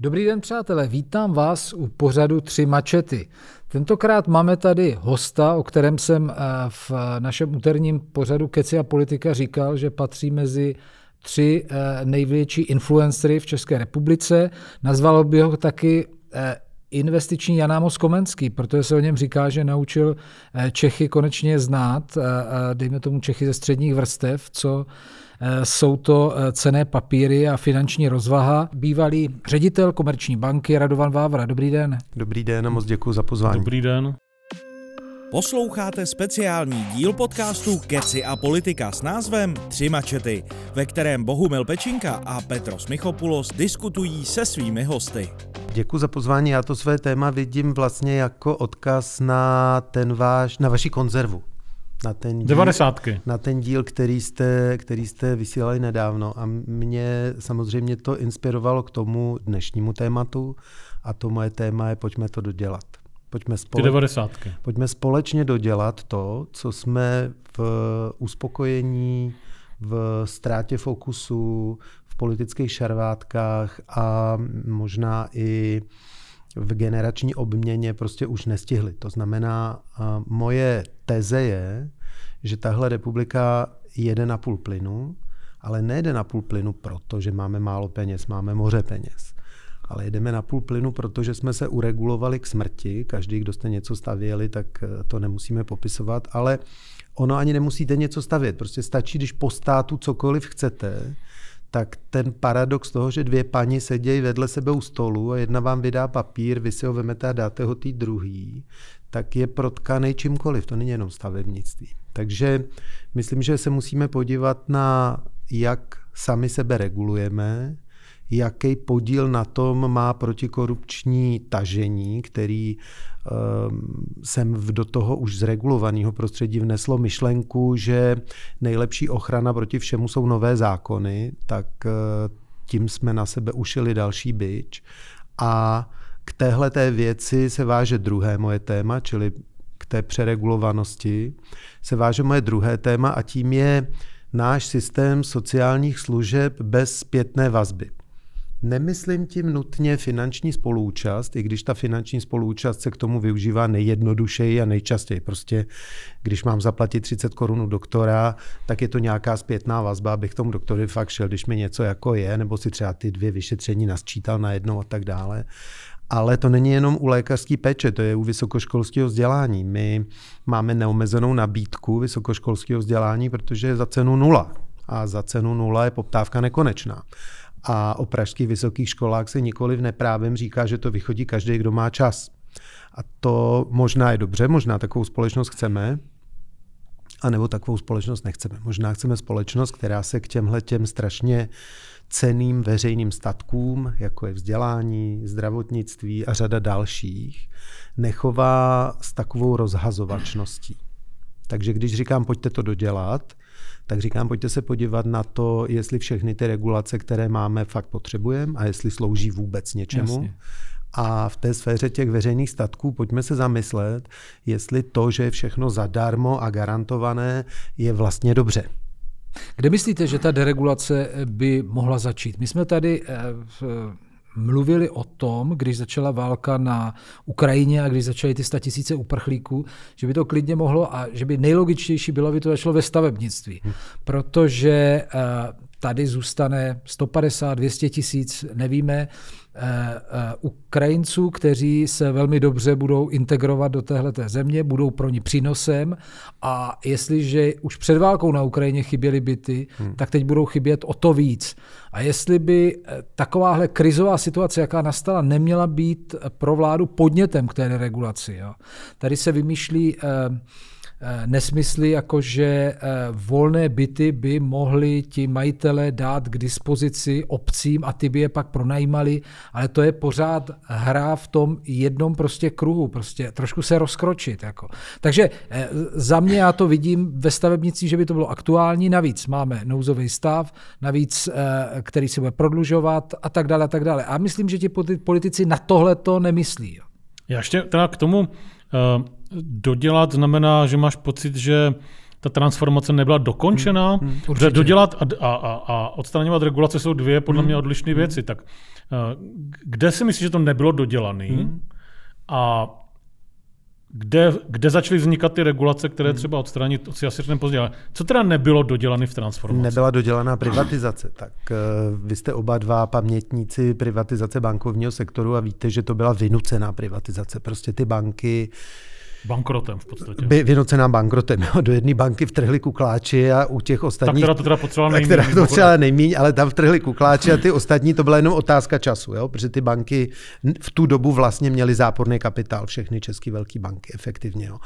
Dobrý den, přátelé, vítám vás u pořadu Tři mačety. Tentokrát máme tady hosta, o kterém jsem eh, v našem úterním pořadu Keci a politika říkal, že patří mezi tři eh, největší influencery v České republice. Nazvalo by ho taky eh, investiční Janámos Komenský, protože se o něm říká, že naučil Čechy konečně znát, dejme tomu Čechy ze středních vrstev, co Eh, jsou to eh, cené papíry a finanční rozvaha. Bývalý ředitel Komerční banky Radovan Vávra. Dobrý den. Dobrý den a moc děkuji za pozvání. Dobrý den. Posloucháte speciální díl podcastu Keci a politika s názvem Tři mačety, ve kterém Bohumil Pečinka a Petros Michopulos diskutují se svými hosty. Děkuji za pozvání. Já to své téma vidím vlastně jako odkaz na ten váš, na vaši konzervu na ten díl, 90. Na ten díl který, jste, který jste vysílali nedávno. A mě samozřejmě to inspirovalo k tomu dnešnímu tématu. A to moje téma je pojďme to dodělat. Pojďme, společně, 90. pojďme společně dodělat to, co jsme v uspokojení, v ztrátě fokusu, v politických šarvátkách a možná i v generační obměně prostě už nestihli. To znamená, moje teze je, že tahle republika jede na půl plynu, ale nejede na půl plynu proto, že máme málo peněz, máme moře peněz. Ale jedeme na půl plynu, protože jsme se uregulovali k smrti. Každý, kdo jste něco stavěli, tak eh, to nemusíme popisovat, ale ono ani nemusíte něco stavět. Prostě stačí, když po státu cokoliv chcete, tak ten paradox toho, že dvě paní sedějí vedle sebe u stolu a jedna vám vydá papír, vy si ho vemete a dáte ho tý druhý, tak je protkaný čímkoliv, to není jenom stavebnictví. Takže myslím, že se musíme podívat na, jak sami sebe regulujeme, jaký podíl na tom má protikorupční tažení, který ehm, jsem um, do toho už zregulovaného prostředí vneslo myšlenku, že nejlepší ochrana proti všemu jsou nové zákony, tak uh, tím jsme na sebe ušili další byč. A k téhle té věci se váže druhé moje téma, čili k té přeregulovanosti se váže moje druhé téma a tím je náš systém sociálních služeb bez zpětné vazby. Nemyslím tím nutně finanční spoluúčast, i když ta finanční spoluúčast se k tomu využívá nejjednodušeji a nejčastěji. Prostě když mám zaplatit 30 korun doktora, tak je to nějaká zpětná vazba, abych tomu doktorovi fakt šel, když mi něco jako je, nebo si třeba ty dvě vyšetření nasčítal najednou a tak dále. Ale to není jenom u lékařské péče, to je u vysokoškolského vzdělání. My máme neomezenou nabídku vysokoškolského vzdělání, protože je za cenu nula. A za cenu nula je poptávka nekonečná. A o pražských vysokých školách se nikoli v neprávem říká, že to vychodí každý, kdo má čas. A to možná je dobře, možná takovou společnost chceme, anebo takovou společnost nechceme. Možná chceme společnost, která se k těmhle těm strašně ceným veřejným statkům, jako je vzdělání, zdravotnictví a řada dalších, nechová s takovou rozhazovačností. Takže když říkám, pojďte to dodělat, tak říkám, pojďte se podívat na to, jestli všechny ty regulace, které máme, fakt potřebujeme a jestli slouží vůbec něčemu. Jasně. A v té sféře těch veřejných statků pojďme se zamyslet, jestli to, že je všechno zadarmo a garantované, je vlastně dobře. Kde myslíte, že ta deregulace eh, by mohla začít? My jsme tady eh, eh, mluvili o tom, když začala válka na Ukrajině a když začaly ty tisíce uprchlíků, že by to klidně mohlo a že by nejlogičtější bylo, aby to začalo ve stavebnictví. Hm. Protože tady zůstane 150, 200 tisíc, nevíme, Eh, eh, Ukrajinců, kteří se velmi dobře budou integrovat do téhleté země, budou pro ní přínosem a jestliže už před válkou na Ukrajině chyběly byty, hmm. tak teď budou chybět o to víc. A jestli by eh, takováhle krizová situace, jaká nastala, neměla být pro vládu podnětem k té regulaci. Jo? Tady se vymýšlí eh, Eh, nesmysly, jako že eh, volné byty by mohli ti majitele dát k dispozici obcím a ty by je pak pronajímali, ale to je pořád hra v tom jednom prostě kruhu, prostě trošku se rozkročit. Jako. Takže eh, za mě já to vidím ve stavebnici, že by to bylo aktuální, navíc máme nouzový stav, navíc, který se bude prodlužovat a tak dále a tak dále. A myslím, že ti politici na tohle to nemyslí. Já ještě teda k tomu uh dodělat znamená, že máš pocit, že ta transformace nebyla dokončena. Hmm, hmm, dodělat a, a, a, a odstraňovat regulace jsou dvě podle hmm. mě odlišné hmm. věci. Tak eh, kde si myslíš, že to nebylo dodělané? Hmm. A kde, kde začaly vznikat ty regulace, které hmm. třeba odstranit, to si asi řekneme později. Ale co teda nebylo dodělané v transformaci? Nebyla dodělaná privatizace. Tak eh, vy jste oba dva pamětníci privatizace bankovního sektoru a víte, že to byla vynucená privatizace. Prostě ty banky Bankrotem v podstatě. By vynocená bankrotem. Jo. Do jedné banky vtrhli kukláči a u těch ostatních... Ta, která to teda potřebovala nejméně. Která to potřebovala nejméně, ale tam vtrhli kukláči a ty ostatní, to byla jenom otázka času, jo? protože ty banky v tu dobu vlastně měly záporný kapitál, všechny české velké banky efektivně. Jo.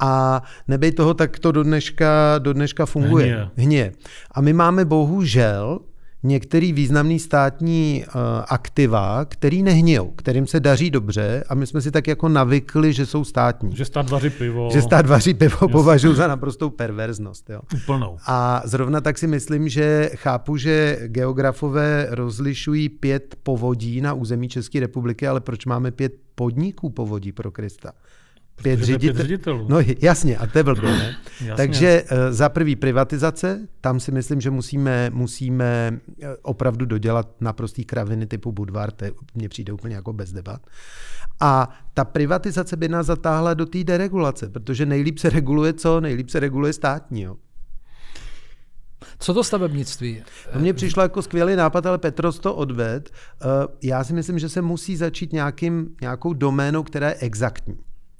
A nebej toho, tak to do dneška, do dneška funguje. Hně. Hně. A my máme bohužel některý významný státní eh, aktiva, který nehnijou, kterým se daří dobře a my jsme si tak jako navykli, že jsou státní. Že stát vaří pivo. Že stát vaří pivo Jasně. považuji za naprostou perverznost. Jo. Úplnou. A zrovna tak si myslím, že chápu, že geografové rozlišují pět povodí na území České republiky, ale proč máme pět podniků povodí pro Krista? pět, ředitel... pět ředitelů. No jasně, a to je blbý, ne? Takže eh, za prvý privatizace, tam si myslím, že musíme, musíme eh, opravdu dodělat naprostý kraviny typu Budvar, to mně přijde úplně jako bez debat. A ta privatizace by nás zatáhla do té deregulace, protože nejlíp se reguluje co? Nejlíp se reguluje státní, jo. Co to stavebnictví? No mně přišlo jako skvělý nápad, ale Petros to odved. Eh, já si myslím, že se musí začít nějakým, nějakou doménou, která je exaktní.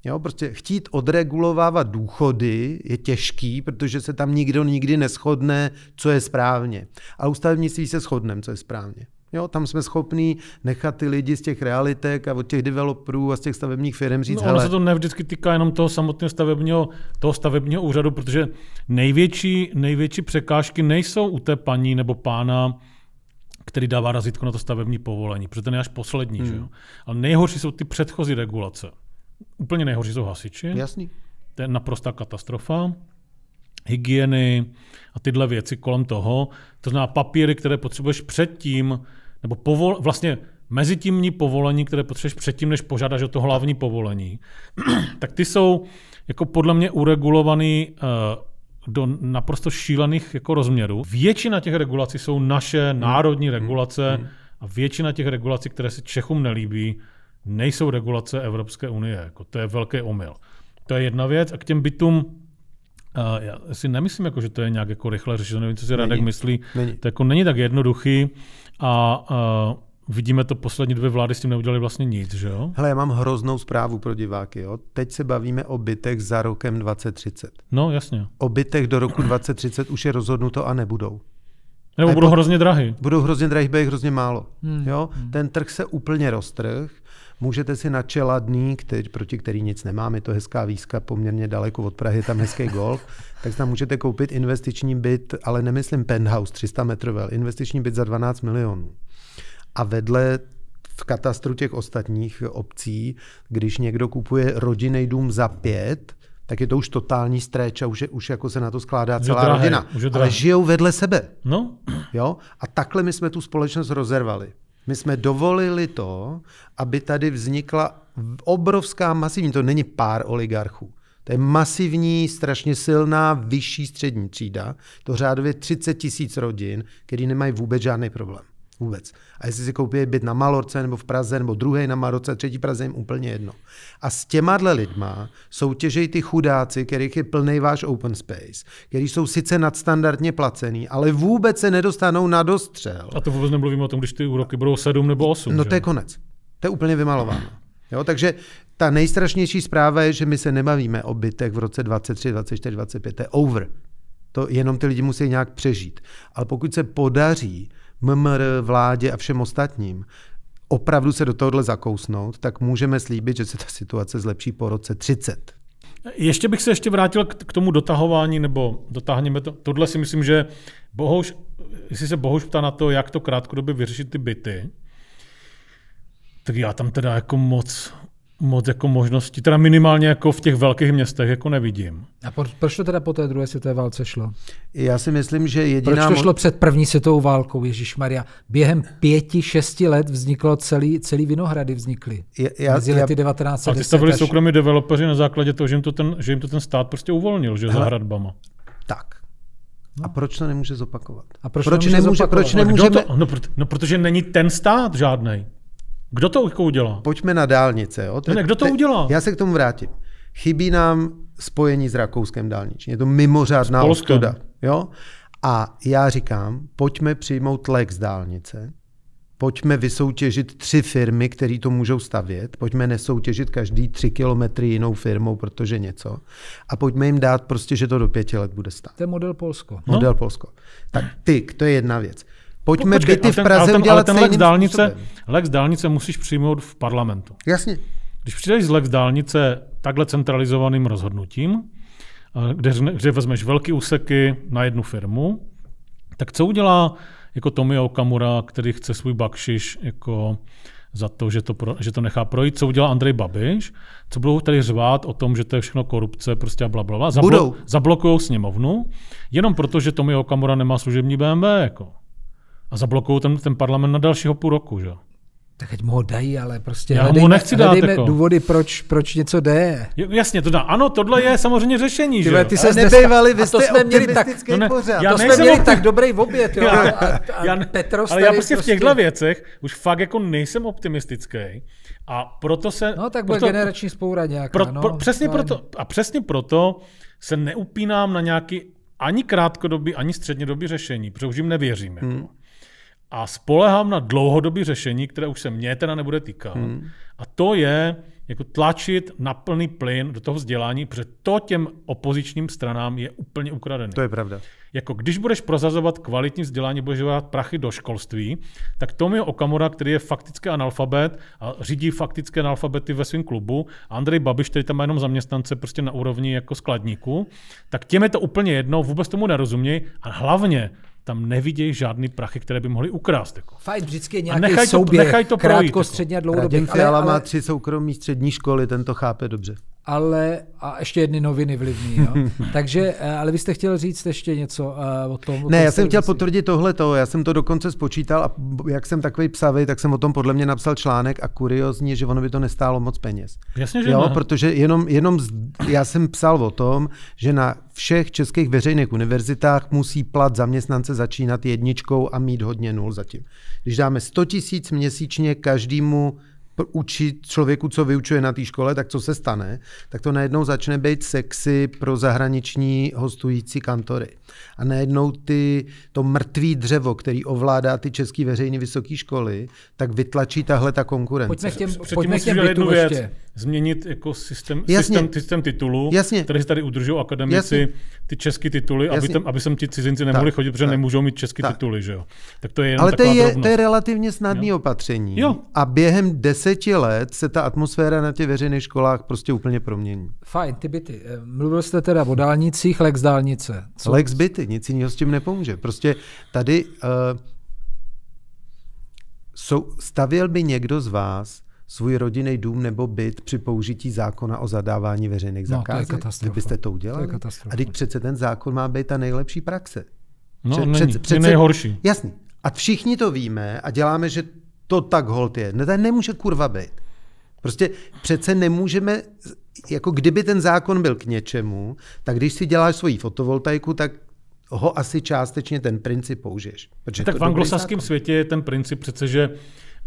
Jo, prostě chtít odregulovávat důchody je těžký, protože se tam nikdo nikdy neschodne, co je správně. A u stavebnictví se shodneme, co je správně. Jo, tam jsme schopní nechat ty lidi z těch realitek a od těch developerů a z těch stavebních firm říct. No, ono se to nevždycky týká jenom toho samotného stavebního, toho stavebního úřadu, protože největší, největší překážky nejsou u té paní nebo pána, který dává razítko na to stavební povolení, protože ten je až poslední. Hmm. Že jo? Hmm. Ale nejhorší jsou ty předchozí regulace. Úplně nejhorší jsou hasiči. Jasný. To je naprostá katastrofa hygieny a tyhle věci kolem toho. To znamená papíry, které potřebuješ předtím, nebo povol, vlastně mezitímní povolení, které potřebuješ předtím, než požádáš o to hlavní povolení, tak ty jsou jako podle mě uregulovaný uh, do naprosto šílených jako rozměrů. Většina těch regulací jsou naše národní mm-hmm. regulace hmm. a většina těch regulací, které se Čechům nelíbí, nejsou regulace Evropské unie. Jako to je velký omyl. To je jedna věc. A k těm bytům Uh, já si nemyslím, jako, že to je nějak jako rychle řešeno, nevím, co si není. Radek myslí. Není. To jako není tak jednoduchý a uh, vidíme to, poslední dvě vlády s tím neudělali vlastně nic, že jo? Hele, já mám hroznou zprávu pro diváky, jo? Teď se bavíme o bytech za rokem 2030. No, jasně. O bytech do roku 2030 už je rozhodnuto a nebudou. Nebo budou jako hrozně drahý. Budou hrozně drahý, bude jich hrozně málo. Hmm. Jo? Hmm. Ten trh se úplně roztrh Můžete si na Čeladný, který, proti který nic je to hezká výzka poměrně daleko od Prahy, tam hezký golf, tak tam můžete koupit investiční byt, ale nemyslím penthouse 300 metrové, investiční byt za 12 milionů. A vedle v katastru těch ostatních obcí, když někdo kupuje rodinný dům za pět, tak je to už totální stréč a už, je, už jako se na to skládá celá drahé, rodina. Ale žijou vedle sebe. No. Jo? A takhle my jsme tu společnost rozervali. My jsme dovolili to, aby tady vznikla obrovská masivní, to není pár oligarchů, to je masivní, strašně silná, vyšší střední třída, to řádově 30 tisíc rodin, který nemají vůbec žádný problém. Vůbec. A jestli si koupí byt na Malorce nebo v Praze, nebo druhé, na Maroce, třetí Praze, jim úplně jedno. A s těma lidma soutěžejí ty chudáci, kterých je plný váš open space, který jsou sice nadstandardně placený, ale vůbec se nedostanou na dostřel. A to vůbec nemluvím o tom, když ty úroky budou 7 nebo 8. No že? to je konec. To je úplně vymalováno. Jo, takže ta nejstrašnější zpráva je, že my se nebavíme o bytech v roce 23, 24, 25. To je over. To jenom ty lidi musí nějak přežít. Ale pokud se podaří MMR, vládě a všem ostatním, opravdu se do tohohle zakousnout, tak můžeme slíbit, že se ta situace zlepší po roce 30. Ještě bych se ještě vrátil k tomu dotahování, nebo dotáhněme to. Tohle si myslím, že bohuž, jestli se bohužel ptá na to, jak to krátkodobě vyřešit ty byty, tak já tam teda jako moc moc jako možností, teda minimálně jako v těch velkých městech jako nevidím. A proč to teda po té druhé světové válce šlo? Já si myslím, že jediná... Proč to šlo před první světovou válkou, Ježíš Maria? Během pěti, šesti let vzniklo celý, celý vinohrady vznikly. Já, já, mezi lety já, 1910 A ty stavili až... soukromí developeři na základě toho, že jim to ten, že jim to ten stát prostě uvolnil, že Hele. za hradbama. Tak, No. A proč to nemůže zopakovat? A proč, proč nemůže, nemůže zopakovat? Proč nemůžeme... to, no, proto, no, protože není ten stát žádný. Kdo to jako udělá? Pojďme na dálnice. Jo? Te, ne, kdo to te, udělá? Já se k tomu vrátím. Chybí nám spojení s Rakouskem dálniční. Je to mimořádná ostuda. Jo? A já říkám, pojďme přijmout lex dálnice, pojďme vysoutěžit tři firmy, které to můžou stavět, pojďme nesoutěžit každý tři kilometry jinou firmou, protože něco, a pojďme jim dát prostě, že to do pěti let bude stát. To je model Polsko. Model no. Polsko. Tak ty, to je jedna věc. Pojďme no, počkej, byty ten, v Praze ale ten, udělat ale ten lex dálnice, způsobem. lex dálnice musíš přijmout v parlamentu. Jasně. Když přijdeš z lex dálnice takhle centralizovaným rozhodnutím, eh, kde, kde vezmeš velké úseky na jednu firmu, tak co udělá jako Tomio Okamura, který chce svůj bakšiš jako za to, že to, pro, že to nechá projít, co udělal Andrej Babiš, co budou tady řvát o tom, že to je všechno korupce, prostě a blablabla. Zablo- Zablokují sněmovnu, jenom proto, že Tomio Okamura nemá služební BMW. Jako. A zablokují ten, ten parlament na dalšího půl roku, že Tak ať mu ho dají, ale prostě Já hledejme, mu nechci dát, hledejme jako. důvody, proč, proč něco jde. Jo, jasně, to dá. Ano, tohle je samozřejmě řešení. Tyhle, že? ty se nebejvali, vy jste jsme měli tak, no ne, pořád. Já to jsme měli tak dobrý oběd, jo. Já, a, a já, Petros ale já prostě, prostě v těchto prostě- věcech už fakt jako nejsem optimistický. A proto se... No tak bude proto, generační spoura nějaká. Pro, no, přesně proto, a přesně proto se neupínám na nějaký ani krátkodobý, ani střednědobý řešení, protože už jim nevěřím. Jako. Hmm a spolehám na dlouhodobé řešení, které už se mě teda nebude týkat. Hmm. A to je jako tlačit na plný plyn do toho vzdělání, protože to těm opozičním stranám je úplně ukradené. To je pravda. Jako když budeš prozazovat kvalitní vzdělání, budeš dělat prachy do školství, tak Tomio Okamura, který je fakticky analfabet a řídí faktické analfabety ve svém klubu, a Andrej Babiš, který tam má jenom zaměstnance prostě na úrovni jako skladníku, tak těm je to úplně jedno, vůbec tomu nerozumí a hlavně tam nevidějí žádný prachy, které by mohli ukrást. Jako. Fajn, vždycky je nějaký a nechaj souběh, to, nechaj to krátko, projít, jako. středně a dlouhodobě. Radim Fiala ale... má tři soukromí střední školy, ten to chápe dobře ale a ještě jedny noviny vlivný. Jo. Takže, eh, ale vy jste chtěl říct ještě něco eh, o tom? O ne, já jsem chtěl věcí. potvrdit tohle Já jsem to dokonce spočítal a jak jsem takový psavý, tak jsem o tom podle mě napsal článek a kuriozní, že ono by to nestálo moc peněz. Jasně, že jo, ne. protože jenom, jenom z, já jsem psal o tom, že na všech českých veřejných univerzitách musí plat zaměstnance začínat jedničkou a mít hodně nul zatím. Když dáme 100 tisíc měsíčně každému Učit člověku, co vyučuje na té škole, tak co se stane, tak to najednou začne být sexy pro zahraniční hostující kantory. A najednou ty, to mrtvý dřevo, který ovládá ty české veřejné vysoké školy, tak vytlačí tahle ta konkurence. Pojďme k těm, pojďme k těm bytům ještě změnit jako systém, systém, systém titulů, Jasně. který se tady udržují akademici, Jasně. ty české tituly, aby, tam, aby sem ti cizinci nemohli tak, chodit, protože tak, nemůžou mít české tituly. Že jo? Tak to je jenom Ale to je, to je relativně snadné opatření. Jo. A během deseti let se ta atmosféra na těch veřejných školách prostě úplně promění. Fajn, ty byty. Eh, mluvil jste teda o dálnicích, lex dálnice. Co? Lex byty, nic jiného s tím nepomůže. Prostě tady uh, jsou, stavěl by někdo z vás svůj rodinný dům nebo byt při použití zákona o zadávání veřejných no, zakázek. To je Kdybyste to udělali? To je A teď přece ten zákon má být ta nejlepší praxe. No, před, není. přece, nejhorší. Jasný. A všichni to víme a děláme, že to tak hold je. Ne, to nemůže kurva být. Prostě přece nemůžeme, jako kdyby ten zákon byl k něčemu, tak když si děláš svoji fotovoltaiku, tak ho asi částečně ten princip použiješ. Tak v anglosaském světě je ten princip přece, že uh,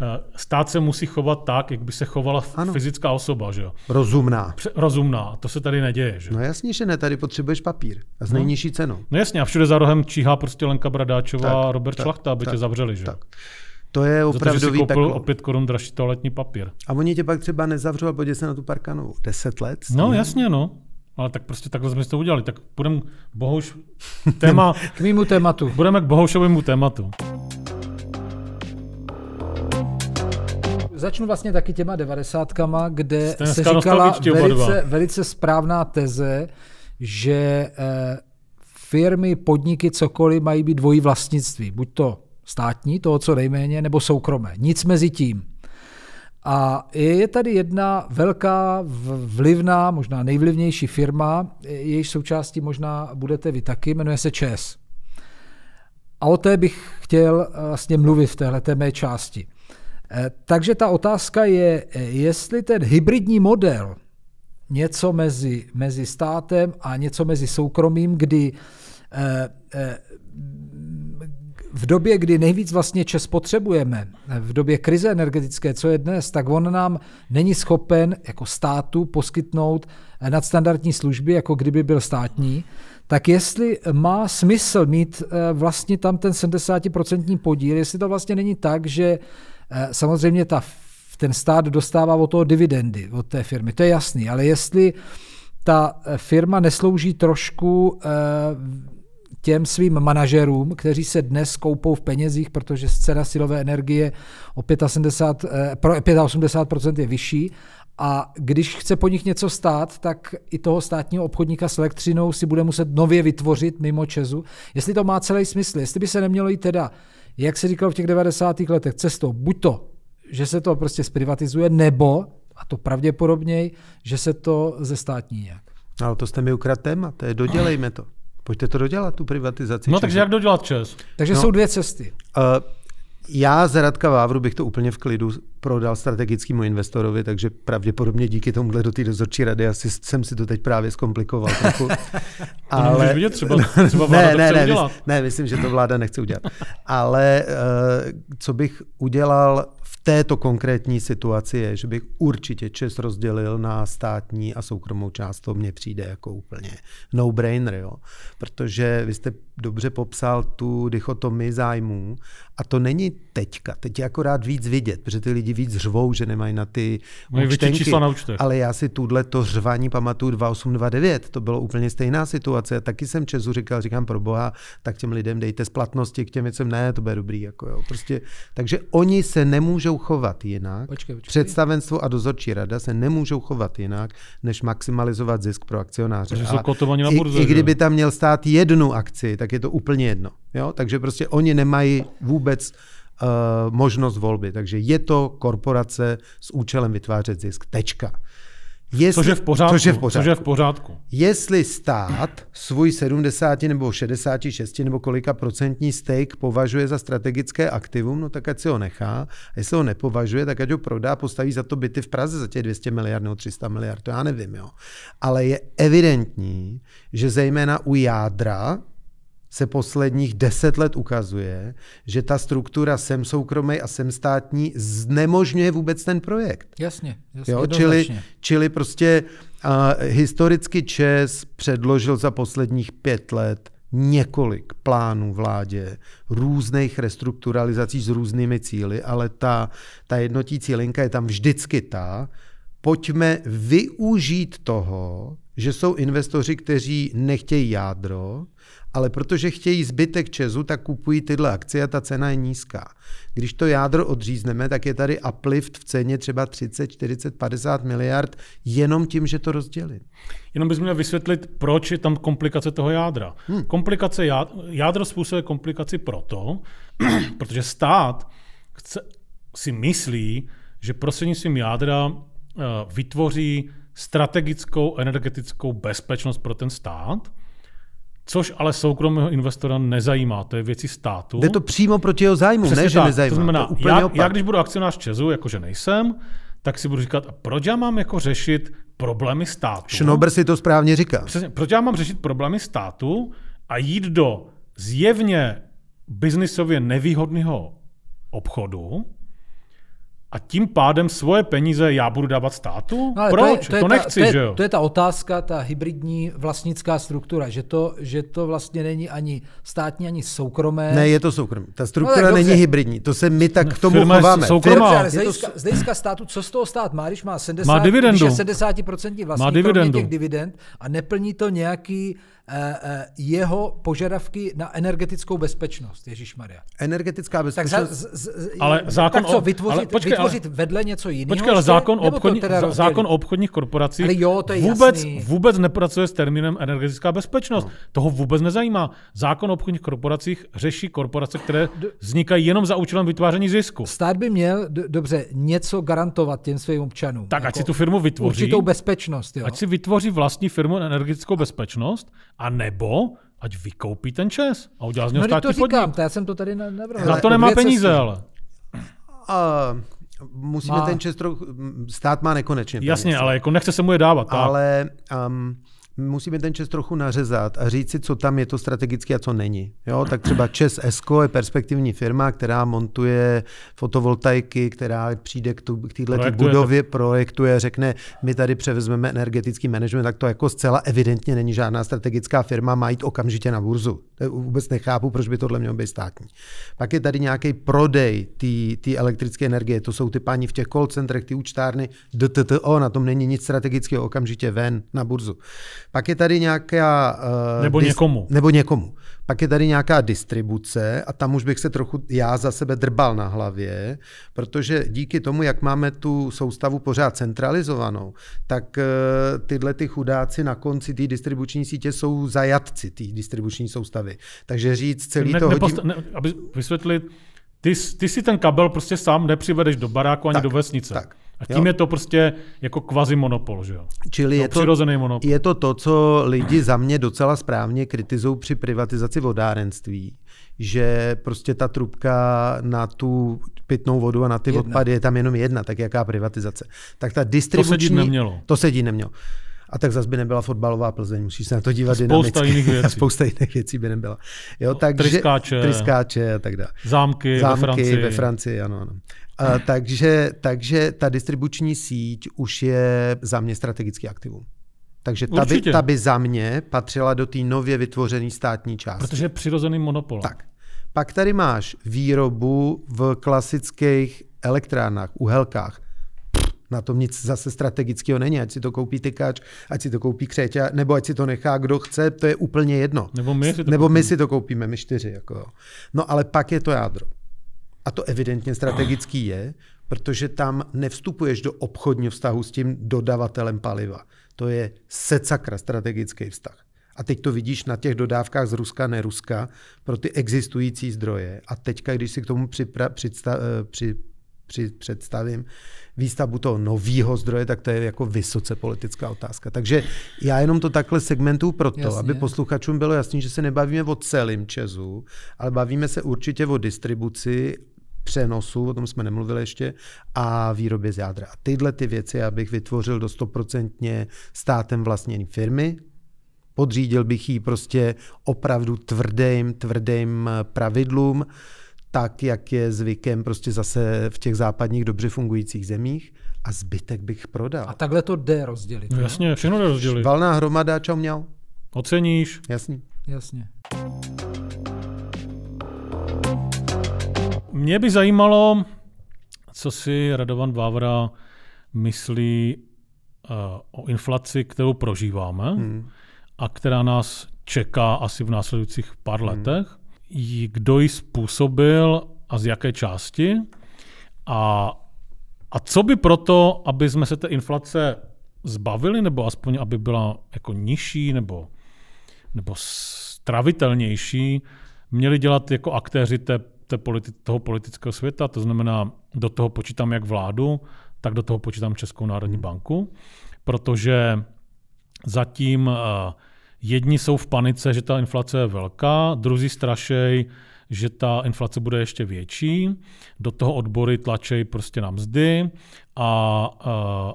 Eh, stát se musí chovat tak, jak by se chovala ano. fyzická osoba. Že jo? Rozumná. Pře- rozumná. To se tady neděje. Že? No jasně, že ne. Tady potřebuješ papír. A s no. nejnižší cenou. No jasně. A všude za rohem číhá prostě Lenka Bradáčová a Robert tak, Šlachta, aby tak, tě zavřeli. Že? Tak. To je opravdu koupil peklo. o 5 korun dražší toaletní papír. A oni tě pak třeba nezavřou a podívej se na tu Parkanovou. 10 let? Stejně. No jasně, no. Ale tak prostě takhle jsme to udělali. Tak budeme Bohuš... Téma... k mýmu tématu. Budeme k bohoušovému tématu. začnu vlastně taky těma devadesátkama, kde se říkala velice, velice správná teze, že eh, firmy, podniky, cokoliv mají být dvojí vlastnictví. Buď to státní, toho co nejméně, nebo soukromé. Nic mezi tím. A je tady jedna velká, vlivná, možná nejvlivnější firma, jejíž součástí možná budete vy taky, jmenuje se ČES. A o té bych chtěl eh, vlastně mluvit v téhle mé části. Eh, takže ta otázka je, eh, jestli ten hybridní model, něco mezi, mezi státem a něco mezi soukromým, kdy eh, v době, kdy nejvíc vlastně čes potřebujeme, v době krize energetické, co je dnes, tak on nám není schopen jako státu poskytnout nadstandardní služby, jako kdyby byl státní, tak jestli má smysl mít vlastně tam ten 70% podíl, jestli to vlastně není tak, že Eh, samozřejmě ta, ten stát dostává od toho dividendy, od té firmy, to je jasný, ale jestli ta eh, firma neslouží trošku eh, těm svým manažerům, kteří se dnes koupou v penězích, protože cena silové energie o 75, pro 85% je vyšší a když chce po nich něco stát, tak i toho státního obchodníka s elektřinou si bude muset nově vytvořit mimo česu. Jestli to má celý smysl, jestli by se nemělo jít teda jak se říkalo v těch 90. letech, cestou buď to, že se to prostě zprivatizuje, nebo, a to pravděpodobněji, že se to ze státní nějak. No, ale to jste mi ukradl téma, to je dodělejme to. Pojďte to dodělat, tu privatizaci. No Češi. takže jak dodělat čes? Takže no, jsou dvě cesty. Uh, já z Radka Vávru bych to úplně v klidu prodal strategickému investorovi, takže pravděpodobně díky tomuhle do té dozorčí rady asi jsem si to teď právě zkomplikoval trochu. Ale... To vidět, třeba, třeba no, vláda ne, to ne, ne, udělat. ne, myslím, že to vláda nechce udělat. Ale eh, co bych udělal v této konkrétní situaci je, že bych určitě čes rozdělil na státní a soukromou část. To mně přijde jako úplně no-brainer, jo. Protože vy jste dobře popsal tu dichotomii zájmů a to není teďka. Teď je akorát víc vidět, protože ty lidi lidi víc řvou, že nemají na ty účtenky. čísla na účtech. Ale já si tuhle to řvání pamatuju 2829, to bylo úplně stejná situace. A taky jsem Česu říkal, říkám pro boha, tak těm lidem dejte splatnosti, k těm věcem ne, to bude dobrý. Jako jo. Prostě, takže oni se nemůžou chovat jinak. Počkej, počkej. Představenstvo a dozorčí rada se nemůžou chovat jinak, než maximalizovat zisk pro akcionáře. Takže jsou kotovaní na burze, i, I kdyby tam měl stát jednu akci, tak je to úplně jedno. Jo? Takže prostě oni nemají vůbec Eh, možnost volby. Takže je to korporace s účelem vytvářet zisk. Tečka. Jestli, což, je v pořádku, což je v pořádku. Což je v pořádku. Jestli stát svůj 70 nebo 66 nebo kolika procentní stake považuje za strategické aktivum, no tak ať si ho nechá. A jestli ho nepovažuje, tak ať ho prodá, postaví za to byty v Praze za těch 200 miliard nebo 300 miliard, to já nevím. Jo. Ale je evidentní, že zejména u jádra, se posledních deset let ukazuje, že ta struktura sem soukromý a sem státní znemožňuje vůbec ten projekt. Jasně, jasně. Jo? Čili, čili prostě uh, historicky Čes předložil za posledních pět let několik plánů vládě, různých restrukturalizací s různými cíly, ale ta, ta jednotící linka je tam vždycky ta, pojďme využít toho, že jsou investoři, kteří nechtějí jádro, ale protože chtějí zbytek Česu, tak kupují tyhle akcie a ta cena je nízká. Když to jádro odřízneme, tak je tady uplift v ceně třeba 30, 40, 50 miliard jenom tím, že to rozdělím. Jenom bys měl vysvětlit, proč je tam komplikace toho jádra. Hmm. Komplikace jádro, jádro způsobuje komplikaci proto, protože stát chce, si myslí, že prostřednictvím jádra Eh, vytvoří strategickou energetickou bezpečnost pro ten stát, což ale soukromého investora nezajímá, to je věci státu. Jde to přímo proti jeho zájmu, Přesně ne, že tak. nezajímá. To znamená, to úplně já, opak. já když budu akcionář Česu, jakože nejsem, tak si budu říkat, a proč já mám jako řešit problémy státu? Šnobr si to správně říká. Přesně, proč já mám řešit problémy státu a jít do zjevně biznisově nevýhodného obchodu, a tím pádem svoje peníze já budu dávat státu? No Proč? To, je, to, je to nechci, to je, že jo? To je ta otázka, ta hybridní vlastnická struktura, že to, že to vlastně není ani státní, ani soukromé. Ne, je to soukromé. Ta no struktura no, není dobře. hybridní, to se my tak ne, k tomu chováme. Soukromá. ale z hlediska státu, co z toho stát má, když má 70, má dividendu. 70% má dividendu. těch dividend a neplní to nějaký Eh, eh, jeho požadavky na energetickou bezpečnost, Ježíš Maria. Energetická bezpečnost. Tak, za, z, z, ale zákon tak co, vytvořit, ale počkej, vytvořit ale, vedle něco jiného? Počkej, ale zákon, obchodní, zákon o obchodních korporací ale jo, to je vůbec, jasný. vůbec nepracuje s termínem energetická bezpečnost. No. Toho vůbec nezajímá. Zákon o obchodních korporacích řeší korporace, které vznikají jenom za účelem vytváření zisku. Stát by měl, dobře, něco garantovat těm svým občanům. Tak jako ať si jako tu firmu vytvoří. Určitou bezpečnost. Jo. Ať si vytvoří vlastní firmu energetickou bezpečnost a nebo ať vykoupí ten čes a udělá z něho no, státní to říkám, To já jsem to tady navrhl. Za to nemá peníze, ale. Uh, musíme má. ten čes trochu, stát má nekonečně peníze. Jasně, ale jako nechce se mu je dávat. Tak? Ale um, musíme ten čes trochu nařezat a říct si, co tam je to strategické a co není. Jo? Tak třeba Čes Esko je perspektivní firma, která montuje fotovoltaiky, která přijde k, tu, k této budově, projektuje, řekne, my tady převezmeme energetický management, tak to jako zcela evidentně není žádná strategická firma, má jít okamžitě na burzu. Vůbec nechápu, proč by tohle mělo být státní. Pak je tady nějaký prodej té elektrické energie, to jsou ty páni v těch call centrech, ty účtárny, DTTO, na tom není nic strategického okamžitě ven na burzu. Pak je tady nějaká... Uh, nebo dis- někomu. Nebo někomu. Pak je tady nějaká distribuce a tam už bych se trochu já za sebe drbal na hlavě, protože díky tomu, jak máme tu soustavu pořád centralizovanou, tak eh, tyhle ty chudáci na konci té distribuční sítě jsou zajatci té distribuční soustavy. Takže říct celý ne, to hodím... ne, Aby vysvětlit, ty, ty si ten kabel prostě sám nepřivedeš do baráku ani tak, do vesnice. Tak. A tím jo. je to prostě jako kvazi monopol, že jo? Čili je to, přirozený monopol. je to to, co lidi za mě docela správně kritizují při privatizaci vodárenství, že prostě ta trubka na tu pitnou vodu a na ty jedna. odpady je tam jenom jedna, tak jaká privatizace. Tak ta distribuční... To se dít nemělo. To se dít nemělo. A tak zase by nebyla fotbalová Plzeň, musíš se na to dívat spousta dynamicky. Jiných věcí. A spousta jiných věcí by nebyla. Jo, no, takže, že, triskáče a tak dále. Zámky, zámky ve Francii. Ve Francii ano, ano. A, takže, takže ta distribuční síť už je za mě strategický aktivum. Takže ta by, ta by za mě patřila do té nově vytvořené státní části. Protože je přirozený monopol. Tak. Pak tady máš výrobu v klasických elektrárnách, uhelkách. Na tom nic zase strategického není, ať si to koupí tykač, ať si to koupí křeťa, nebo ať si to nechá kdo chce, to je úplně jedno. Nebo my si to, nebo koupíme. my si to koupíme, my čtyři. Jako. No ale pak je to jádro. A to evidentně strategický je, protože tam nevstupuješ do obchodního vztahu s tím dodavatelem paliva. To je secakra strategický vztah. A teď to vidíš na těch dodávkách z Ruska, ne Ruska pro ty existující zdroje. A teďka, když si k tomu připra, přista, eh, při, při, představím výstavbu toho nového zdroje, tak to je jako vysoce politická otázka. Takže já jenom to takhle segmentu proto, Jasně. aby posluchačům bylo jasné, že se nebavíme o celém Česu, ale bavíme se určitě o distribuci přenosu, o tom jsme nemluvili ještě, a výrobě z jádra. A tyhle ty věci já bych vytvořil do stoprocentně státem vlastněný firmy, podřídil bych ji prostě opravdu tvrdým, tvrdým pravidlům, tak, jak je zvykem prostě zase v těch západních dobře fungujících zemích a zbytek bych prodal. A takhle to jde rozdělit. No, no? jasně, všechno jde rozdělit. Valná hromada, čo měl. Oceníš. Jasně. Jasně. Mě by zajímalo, co si Radovan Vávra myslí uh, o inflaci, kterou prožíváme hmm. a která nás čeká asi v následujících pár hmm. letech kdo ji způsobil a z jaké části a, a co by proto, aby jsme se té inflace zbavili, nebo aspoň, aby byla jako nižší nebo, nebo stravitelnější, měli dělat jako aktéři té, té politi- toho politického světa, to znamená, do toho počítám jak vládu, tak do toho počítám Českou národní hmm. banku, protože zatím uh, jedni jsou v panice, že ta inflace je velká, druzí strašej, že ta inflace bude ještě větší, do toho odbory tlačejí prostě na mzdy a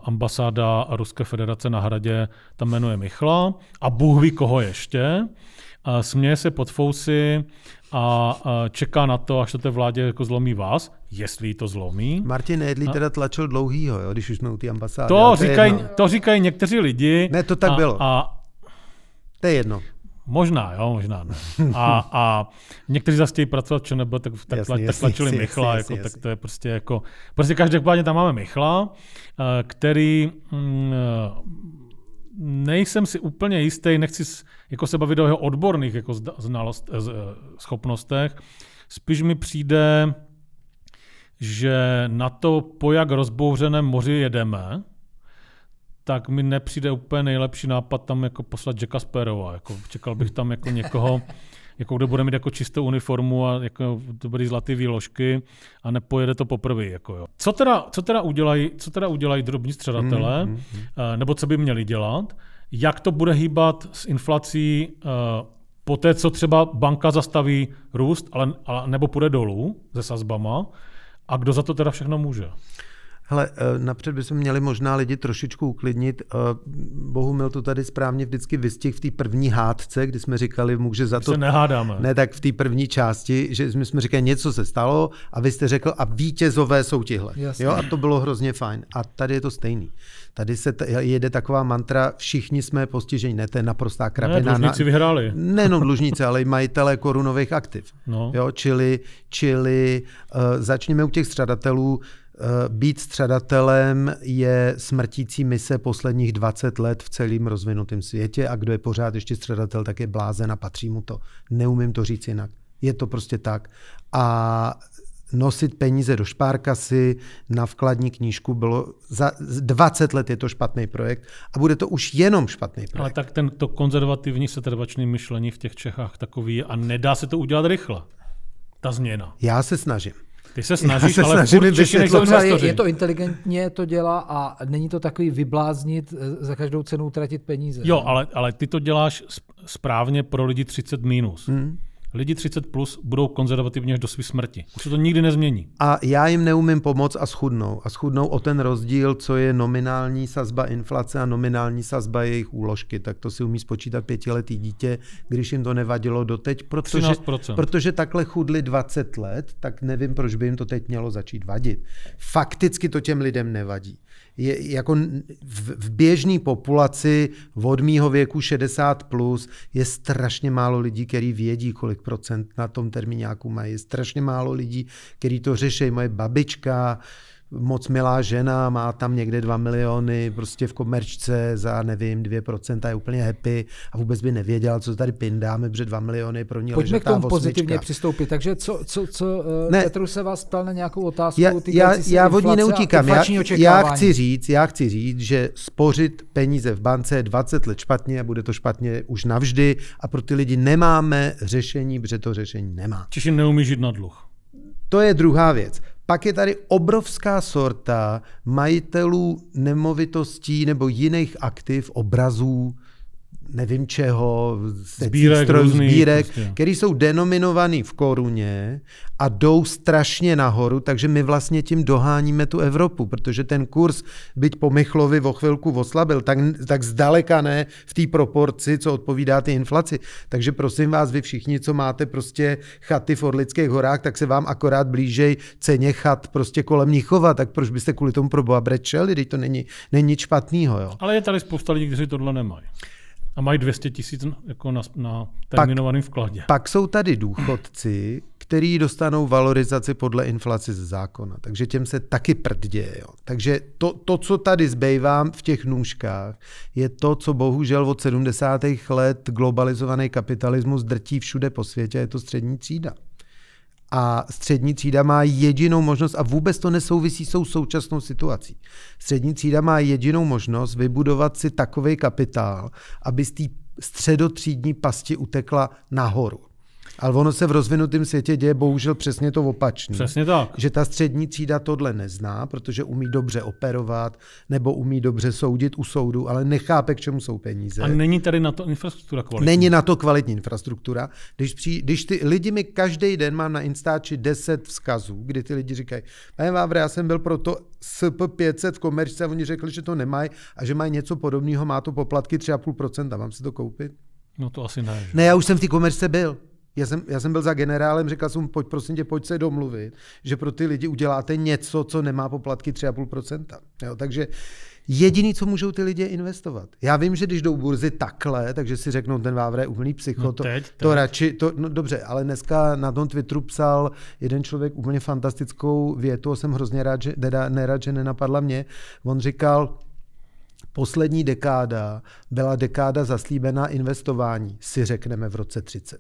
ambasáda Ruské federace na hradě tam jmenuje Michla a Bůh ví koho ještě. směje se pod fousy a čeká na to, až to té vládě jako zlomí vás, jestli to zlomí. Martin Edlí teda tlačil dlouhýho, jo, když už jsme u té ambasády. To, to, říkají, to říkají někteří lidi. Ne, to tak a, bylo. A, to je jedno. Možná, jo, možná. Ne. A, a někteří zase chtějí pracovat, čo nebo tak, tak, jasný, jako, tak tlačili jasný, Michla, jasný, jako, jasný. tak to je prostě jako, prostě každopádně tam máme Michla, eh, který mm, eh, nejsem si úplně jistý, nechci jako se bavit o jeho odborných jako znalost, eh, schopnostech, spíš mi přijde, že na to, po jak rozbouřeném moři jedeme, tak mi nepřijde úplně nejlepší nápad tam jako poslat Jacka Sparrowa. Jako čekal bych tam jako někoho, jako kdo bude mít jako čistou uniformu a jako dobrý zlatý výložky a nepojede to poprvé. Jako jo. Co, teda, co, teda udělají, co teda udělají drobní střadatelé, mm, mm, mm. nebo co by měli dělat, jak to bude hýbat s inflací eh, po té, co třeba banka zastaví růst, ale, ale nebo půjde dolů se sazbama, a kdo za to teda všechno může? Hele, eh, napřed bychom měli možná lidi trošičku uklidnit. Eh, Bohumil to tady správně vždycky vystih v té první hádce, kdy jsme říkali, může za to... My se nehádáme. Ne, tak v té první části, že my jsme říkali, něco se stalo a vy jste řekl, a vítězové jsou tihle. Jasně. Jo, a to bylo hrozně fajn. A tady je to stejný. Tady se t- jede taková mantra, všichni jsme postiženi. Ne, to je naprostá krapina. Ne, dlužníci vyhráli. Ne, no dlužníci, ale i majitelé korunových aktiv. No. Jo, čili čili uh, začněme u těch střadatelů. Eh, být středatelem je smrtící mise posledních 20 let v celém rozvinutém světě a kdo je pořád ještě středatel, tak je blázen a patří mu to. Neumím to říct jinak. Je to prostě tak. A nosit peníze do špárkasy na vkladní knížku bylo za 20 let je to špatný projekt a bude to už jenom špatný projekt. Ale tak ten, to konzervativní setrvačný myšlení v těch Čechách takový a nedá se to udělat rychle. Ta změna. Já se snažím. Ty se snažíš, se ale snažím furt to Je, je to inteligentně, to dělá a není to takový vybláznit eh, za každou cenu utratit peníze. Jo, ale, ale ty to děláš správně pro lidi 30 minus. Hmm lidi 30 plus budou konzervativně až do své smrti. Už se to nikdy nezmění. A já jim neumím pomoct a schudnou. A schudnou o ten rozdíl, co je nominální sazba inflace a nominální sazba jejich úložky. Tak to si umí spočítat pětiletý dítě, když jim to nevadilo doteď. Protože, 13%. protože takhle chudli 20 let, tak nevím, proč by jim to teď mělo začít vadit. Fakticky to těm lidem nevadí je, jako v, v běžné populaci od mýho věku 60 plus je strašně málo lidí, kteří vědí, kolik procent na tom termíňáku mají. Je strašně málo lidí, kteří to řeší. Moje babička, uh, moc milá žena, má tam někde 2 miliony, prostě v komerčce za, nevím, 2%, je úplně happy a vůbec by nevěděla, co tady pindáme, protože 2 miliony pro ní Pojďme k tomu osmička. pozitivně přistoupit. Takže co, co, co eh, ne, Petru se vás ptal na nějakou otázku já, já, já od ní neutíkám. Já, já, chci říct, já chci říct, že spořit peníze v bance je 20 let špatně a bude to špatně už navždy a pro ty lidi nemáme řešení, protože to řešení nemá. Čiže neumí žít na dluh. To je druhá věc. Pak je tady obrovská sorta majitelů nemovitostí nebo jiných aktiv, obrazů, nevím čeho, sbírek, stroj, různý, sbírek prostě. který jsou denominovaný v koruně a jdou strašně nahoru, takže my vlastně tím doháníme tu Evropu, protože ten kurz, byť po Michlovi o chvilku oslabil, tak, tak zdaleka ne v té proporci, co odpovídá ty inflaci. Takže prosím vás, vy všichni, co máte prostě chaty v Orlických horách, tak se vám akorát blížej ceně chat prostě kolem Mnichova, tak proč byste kvůli tomu pro boha brečeli, když to není, není špatného. Ale je tady spousta lidí, kteří tohle nemají a mají 200 tisíc jako na, na terminovaném vkladě. Pak jsou tady důchodci, který dostanou valorizaci podle inflace ze zákona. Takže těm se taky prděje. Jo. Takže to, to, co tady zbývám v těch nůžkách, je to, co bohužel od 70. let globalizovaný kapitalismus drtí všude po světě, je to střední třída a střední třída má jedinou možnost, a vůbec to nesouvisí s současnou situací. Střední třída má jedinou možnost vybudovat si takový kapitál, aby z té středotřídní pasti utekla nahoru. Ale ono se v rozvinutém světě děje bohužel přesně to opačné. Přesně tak. Že ta střední třída tohle nezná, protože umí dobře operovat nebo umí dobře soudit u soudu, ale nechápe, k čemu jsou peníze. A není tady na to infrastruktura kvalitní. Není na to kvalitní infrastruktura. Když, při, když ty lidi mi každý den mám na Instači 10 vzkazů, kdy ty lidi říkají, pane Vávre, já jsem byl pro to SP500 v komerčce a oni řekli, že to nemají a že mají něco podobného, má to poplatky 3,5%, mám si to koupit? No to asi ne. Že? Ne, já už jsem v té komerce byl. Já jsem, já jsem byl za generálem, říkal jsem mu, pojď prosím tě, pojď se domluvit, že pro ty lidi uděláte něco, co nemá poplatky 3,5%. Jo, takže jediný, co můžou ty lidi investovat. Já vím, že když jdou burzy takhle, takže si řeknou, ten Vávra je úplný psycho, no to, teď, To, to radši, to, no dobře, ale dneska na tom Twitteru psal jeden člověk úplně fantastickou větu, a jsem hrozně rád, že, teda nerad, že nenapadla mě. On říkal, poslední dekáda byla dekáda zaslíbená investování, si řekneme v roce 30.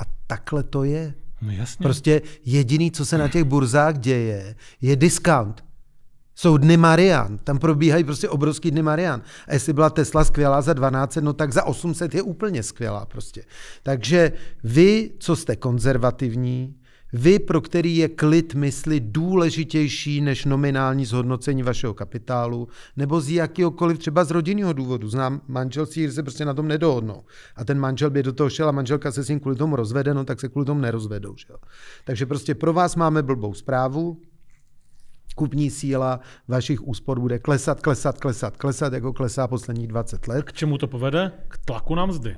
A takhle to je. No jasně. Prostě jediný, co se na těch burzách děje, je discount. Jsou dny Marian, tam probíhají prostě obrovský dny Marian. A jestli byla Tesla skvělá za 12, no tak za 800 je úplně skvělá prostě. Takže vy, co jste konzervativní, vy, pro který je klid mysli důležitější než nominální zhodnocení vašeho kapitálu, nebo z jakýhokoliv třeba z rodinného důvodu. Znám manželství, se prostě na tom nedohodnou. A ten manžel by do toho šel a manželka se s ním kvůli tomu rozvede, no tak se kvůli tomu nerozvedou. Že? Takže prostě pro vás máme blbou zprávu, kupní síla vašich úspor bude klesat, klesat, klesat, klesat, jako klesá posledních 20 let. K čemu to povede? K tlaku na mzdy.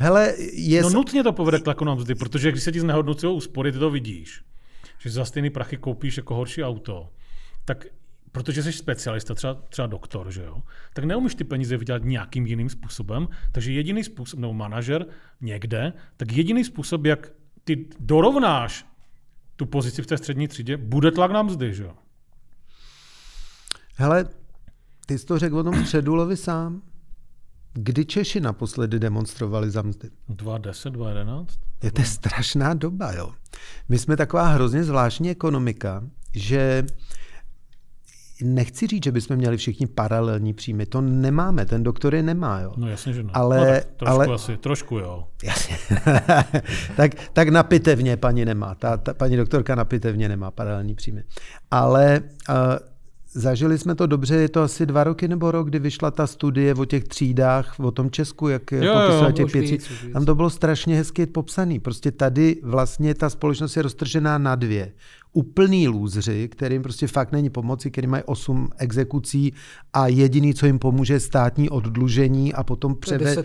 Hele, je... No nutně to povede k tlaku na mzdy, protože když se ti znehodnocují úspory, ty to vidíš. Že za stejný prachy koupíš jako horší auto, tak protože jsi specialista, třeba, třeba doktor, že jo, tak neumíš ty peníze vydělat nějakým jiným způsobem, takže jediný způsob, nebo manažer někde, tak jediný způsob, jak ty dorovnáš tu pozici v té střední třídě, bude tlak na mzdy, že jo? Hele, ty jsi to řekl o tom Předulovi sám. Kdy Češi naposledy demonstrovali za mzdy? 2010, 2011. Je to strašná doba, jo. My jsme taková hrozně zvláštní ekonomika, že nechci říct, že bychom měli všichni paralelní příjmy. To nemáme, ten doktor je nemá. Jo. No jasně, že ne. Ale, no, trošku ale, asi, trošku jo. Jasně. tak, tak na pitevně paní nemá. Ta, ta, paní doktorka na pitevně nemá paralelní příjmy. Ale uh, Zažili jsme to dobře, je to asi dva roky nebo rok, kdy vyšla ta studie o těch třídách, o tom Česku, jak jo, jako těch pět víc, Tam to bylo strašně hezky popsané. Prostě tady vlastně ta společnost je roztržená na dvě úplný lůzři, kterým prostě fakt není pomoci, který mají 8 exekucí a jediný, co jim pomůže, je státní oddlužení a potom převe,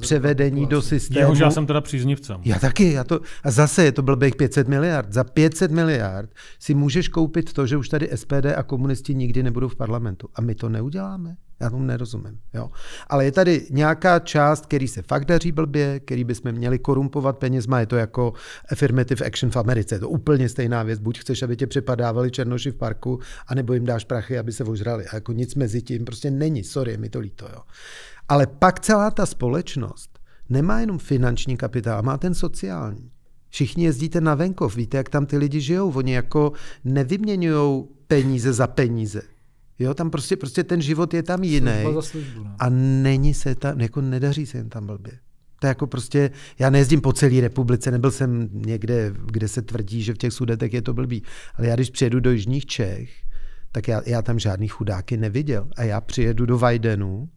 převedení do systému. Jehož já jsem teda příznivcem. Já taky. Já to, a zase je to blbých 500 miliard. Za 500 miliard si můžeš koupit to, že už tady SPD a komunisti nikdy nebudou v parlamentu. A my to neuděláme. Já tomu nerozumím. Jo. Ale je tady nějaká část, který se fakt daří blbě, který bychom měli korumpovat penězma. Je to jako affirmative action v Americe. Je to úplně stejná věc. Buď chceš, aby tě přepadávali černoši v parku, anebo jim dáš prachy, aby se ožrali. A jako nic mezi tím prostě není. Sorry, mi to líto. Jo. Ale pak celá ta společnost nemá jenom finanční kapitál, má ten sociální. Všichni jezdíte na venkov, víte, jak tam ty lidi žijou. Oni jako nevyměňují peníze za peníze Jo, tam prostě, prostě ten život je tam jiný. No. A není se tam, jako nedaří se jim tam blbě. To jako prostě, já nejezdím po celé republice, nebyl jsem někde, kde se tvrdí, že v těch sudetech je to blbý. Ale já když přijedu do Jižních Čech, tak já, já tam žádný chudáky neviděl. A já přijedu do Vajdenu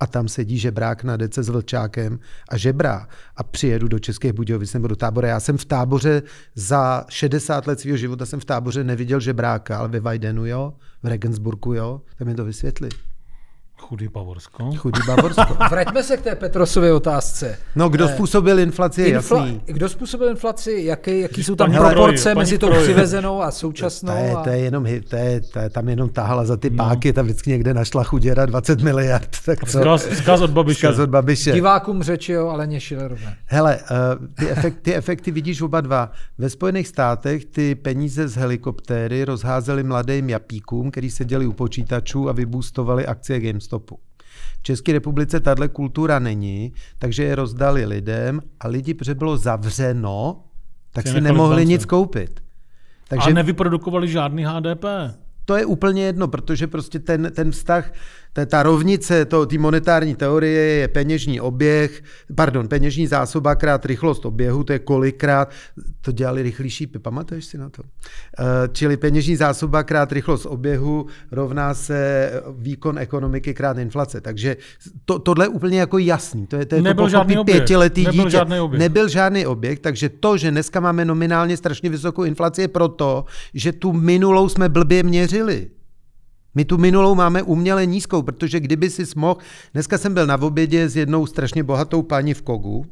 a tam sedí žebrák na dece s vlčákem a žebrá a přijedu do Českých Budějovic nebo do tábora. Já jsem v táboře za 60 let svého života jsem v táboře neviděl žebráka, ale ve Vajdenu jo, v Regensburgu jo, tam mi to vysvětli. Chudý Bavorsko. Chudý Bavorsko. Vraťme se k té Petrosově otázce. No, kdo eh, způsobil inflaci, je Infla- jasný. Kdo způsobil inflaci, jaký, jaký jsou tam paní proporce proji, mezi tou přivezenou a současnou? To je, to je jenom, to je, to je, tam jenom tahala za ty no. páky, tam vždycky někde našla chuděra 20 miliard. Tak to... Vzkaz, vzkaz, od Babiše. Vzkaz od Babiše. Divákům řeči o Aleně Šilerové. Hele, eh, ty, efekt, ty efekty vidíš oba dva. Ve Spojených státech ty peníze z helikoptéry rozházeli mladým japíkům, který seděli u počítačů a vyboostovali akcie GameStop stopu. V České republice tahle kultura není, takže je rozdali lidem a lidi, protože bylo zavřeno, tak si nemohli nic koupit. Takže... A nevyprodukovali žádný HDP. To je úplně jedno, protože prostě ten, ten vztah ta, ta rovnice ty monetární teorie je peněžní oběh, pardon, peněžní zásoba krát rychlost oběhu, to je kolikrát, to dělali rychlí šípy, pamatuješ si na to? Eh, čili peněžní zásoba krát rychlost oběhu rovná se výkon ekonomiky krát inflace. Takže to, tohle je úplně jako jasný. To je, to je Nebyl to žádný oběh. pětiletý Nebyl dítě. Žádný oběh. Nebyl žádný oběh, takže to, že dneska máme nominálně strašně vysokou inflaci, je proto, že tu minulou jsme blbě měřili. My tu minulou máme uměle nízkou, protože kdyby si mohl, dneska jsem byl na obědě s jednou strašně bohatou paní v Kogu